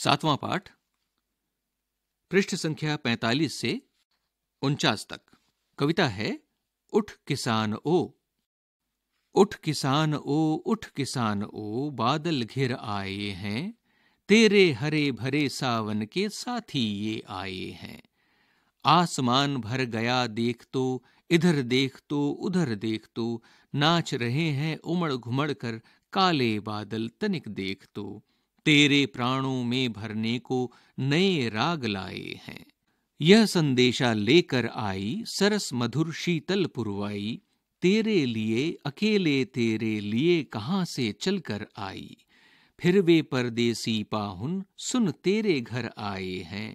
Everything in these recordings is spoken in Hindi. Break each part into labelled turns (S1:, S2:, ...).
S1: सातवां पाठ पृष्ठ संख्या पैंतालीस से उनचास तक कविता है उठ किसान ओ उठ किसान ओ उठ किसान ओ बादल घिर आए हैं तेरे हरे भरे सावन के साथी ये आए हैं आसमान भर गया देख तो इधर देख तो उधर देख तो नाच रहे हैं उमड़ घुमड़ कर काले बादल तनिक देख तो तेरे प्राणों में भरने को नए राग लाए हैं यह संदेशा लेकर आई सरस मधुर शीतल पुरवाई तेरे लिए अकेले तेरे लिए कहाँ से चलकर आई फिर वे परदेसी पाहुन सुन तेरे घर आए हैं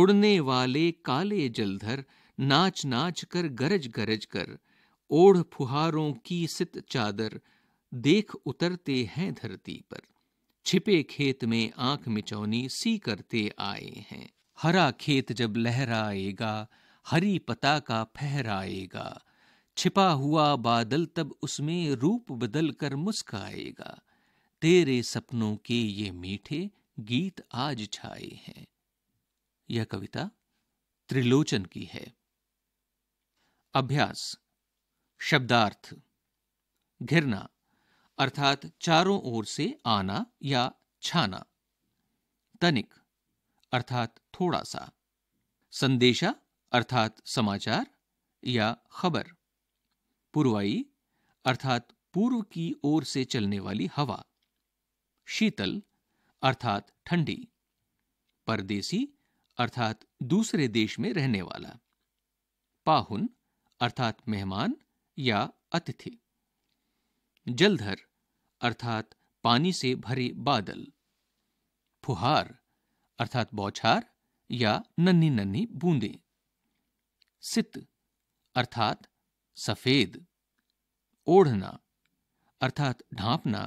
S1: उड़ने वाले काले जलधर नाच नाच कर गरज गरज कर ओढ़ फुहारों की सित चादर देख उतरते हैं धरती पर छिपे खेत में आंख मिचौनी सी करते आए हैं हरा खेत जब लहराएगा हरी पता का फहराएगा छिपा हुआ बादल तब उसमें रूप बदल कर मुस्काएगा तेरे सपनों के ये मीठे गीत आज छाए हैं यह कविता त्रिलोचन की है अभ्यास शब्दार्थ घिरना अर्थात चारों ओर से आना या छाना तनिक अर्थात थोड़ा सा संदेशा अर्थात समाचार या खबर पूर्वाई अर्थात पूर्व की ओर से चलने वाली हवा शीतल अर्थात ठंडी परदेसी अर्थात दूसरे देश में रहने वाला पाहुन अर्थात मेहमान या अतिथि जलधर अर्थात पानी से भरे बादल फुहार अर्थात बौछार या नन्ही नन्ही बूंदे सित अर्थात सफेद ओढ़ना अर्थात ढांपना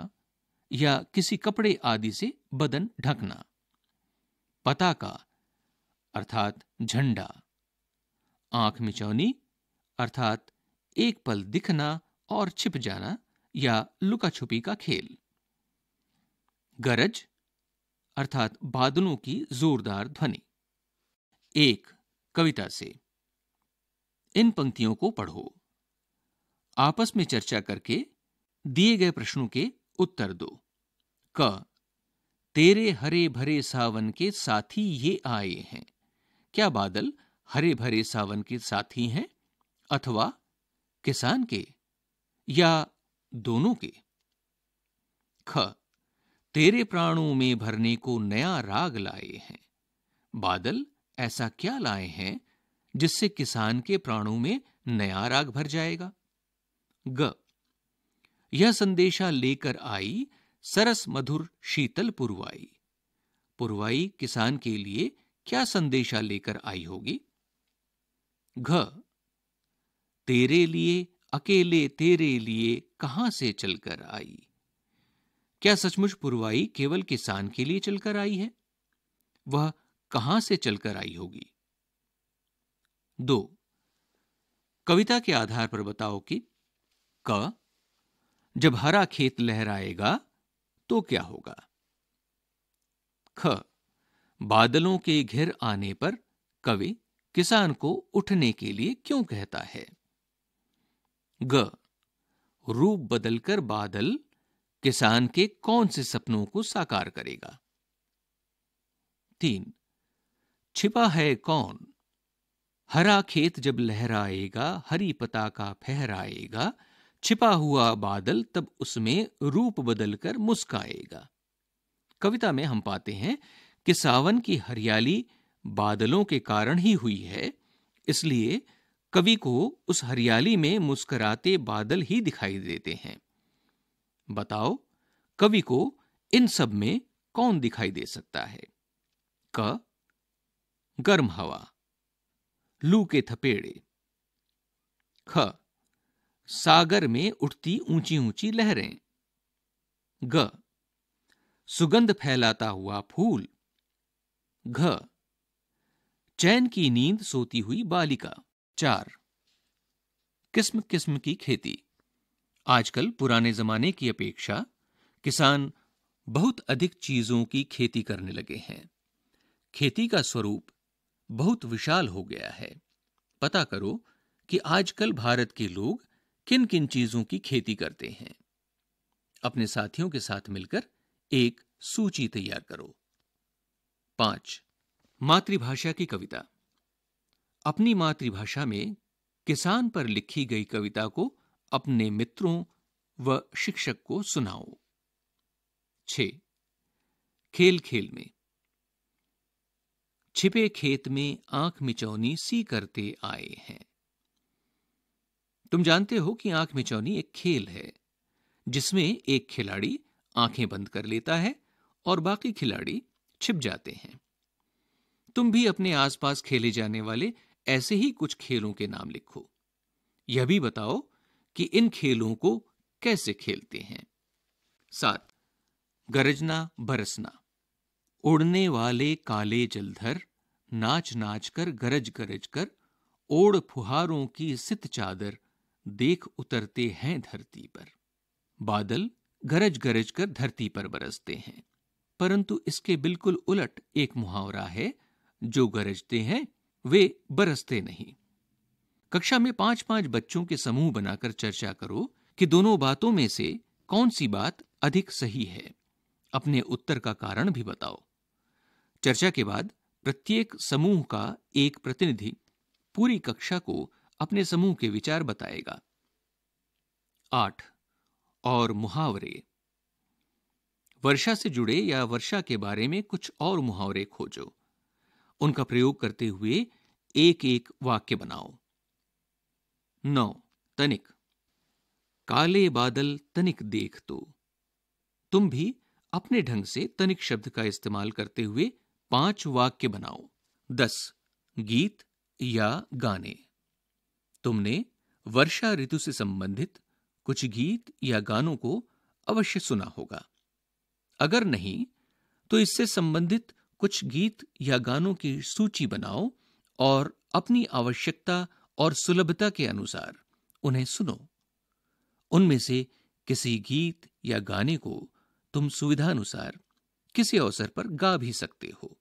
S1: या किसी कपड़े आदि से बदन ढकना पताका अर्थात झंडा आंख मिचौनी अर्थात एक पल दिखना और छिप जाना या छुपी का खेल गरज अर्थात बादलों की जोरदार ध्वनि एक कविता से इन पंक्तियों को पढ़ो आपस में चर्चा करके दिए गए प्रश्नों के उत्तर दो क तेरे हरे भरे सावन के साथी ये आए हैं क्या बादल हरे भरे सावन के साथी हैं अथवा किसान के या दोनों के ख तेरे प्राणों में भरने को नया राग लाए हैं बादल ऐसा क्या लाए हैं जिससे किसान के प्राणों में नया राग भर जाएगा ग यह संदेशा लेकर आई सरस मधुर शीतल पुरवाई पुरवाई किसान के लिए क्या संदेशा लेकर आई होगी घ तेरे लिए अकेले तेरे लिए कहां से चलकर आई क्या सचमुच पुरवाई केवल किसान के लिए चलकर आई है वह कहां से चलकर आई होगी दो कविता के आधार पर बताओ कि क जब हरा खेत लहराएगा तो क्या होगा ख बादलों के घिर आने पर कवि किसान को उठने के लिए क्यों कहता है ग रूप बदलकर बादल किसान के कौन से सपनों को साकार करेगा तीन छिपा है कौन हरा खेत जब लहराएगा हरी पता का फहराएगा छिपा हुआ बादल तब उसमें रूप बदलकर मुस्काएगा कविता में हम पाते हैं कि सावन की हरियाली बादलों के कारण ही हुई है इसलिए कवि को उस हरियाली में मुस्कुराते बादल ही दिखाई देते हैं बताओ कवि को इन सब में कौन दिखाई दे सकता है क गर्म हवा लू के थपेड़े ख सागर में उठती ऊंची ऊंची लहरें ग सुगंध फैलाता हुआ फूल घ चैन की नींद सोती हुई बालिका चार किस्म किस्म की खेती आजकल पुराने जमाने की अपेक्षा किसान बहुत अधिक चीजों की खेती करने लगे हैं खेती का स्वरूप बहुत विशाल हो गया है पता करो कि आजकल भारत के लोग किन किन चीजों की खेती करते हैं अपने साथियों के साथ मिलकर एक सूची तैयार करो पांच मातृभाषा की कविता अपनी मातृभाषा में किसान पर लिखी गई कविता को अपने मित्रों व शिक्षक को सुनाओ छ खेल खेल में छिपे खेत में आंख मिचौनी सी करते आए हैं तुम जानते हो कि आंख मिचौनी एक खेल है जिसमें एक खिलाड़ी आंखें बंद कर लेता है और बाकी खिलाड़ी छिप जाते हैं तुम भी अपने आसपास खेले जाने वाले ऐसे ही कुछ खेलों के नाम लिखो यह भी बताओ कि इन खेलों को कैसे खेलते हैं सात गरजना बरसना उड़ने वाले काले जलधर नाच नाच कर गरज गरज कर ओढ़ फुहारों की सित चादर देख उतरते हैं धरती पर बादल गरज गरज कर धरती पर बरसते हैं परंतु इसके बिल्कुल उलट एक मुहावरा है जो गरजते हैं वे बरसते नहीं कक्षा में पांच पांच बच्चों के समूह बनाकर चर्चा करो कि दोनों बातों में से कौन सी बात अधिक सही है अपने उत्तर का कारण भी बताओ चर्चा के बाद प्रत्येक समूह का एक प्रतिनिधि पूरी कक्षा को अपने समूह के विचार बताएगा आठ और मुहावरे वर्षा से जुड़े या वर्षा के बारे में कुछ और मुहावरे खोजो उनका प्रयोग करते हुए एक एक वाक्य बनाओ नौ तनिक काले बादल तनिक देख तो तुम भी अपने ढंग से तनिक शब्द का इस्तेमाल करते हुए पांच वाक्य बनाओ दस गीत या गाने तुमने वर्षा ऋतु से संबंधित कुछ गीत या गानों को अवश्य सुना होगा अगर नहीं तो इससे संबंधित कुछ गीत या गानों की सूची बनाओ और अपनी आवश्यकता और सुलभता के अनुसार उन्हें सुनो उनमें से किसी गीत या गाने को तुम सुविधानुसार किसी अवसर पर गा भी सकते हो